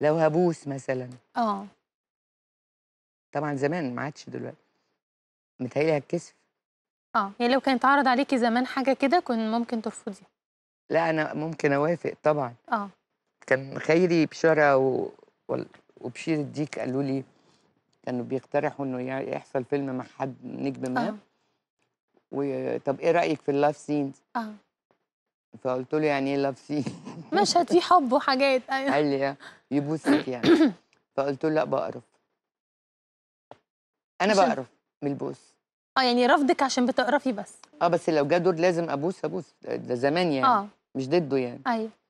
لو هبوس مثلا اه طبعا زمان ما عادش دلوقتي متهيألي هتكسف اه يعني لو كان اتعرض عليكي زمان حاجه كده كنت ممكن ترفضي لا انا ممكن اوافق طبعا اه كان خيري بشرى و... وبشير الديك قالوا لي كانوا بيقترحوا انه يحصل فيلم مع حد نجم ما آه. وطب ايه رايك في اللاف سينز اه فقلت له يعني ايه لابسين مشهد فيه حب وحاجات ايوه قال لي يبوسك إيه؟ يعني فقلت له لا بقرف انا بقرف من البوس اه يعني رفضك عشان بتقرفي بس اه بس لو جه دور لازم ابوس ابوس ده زمان يعني آه. مش ضده يعني ايوه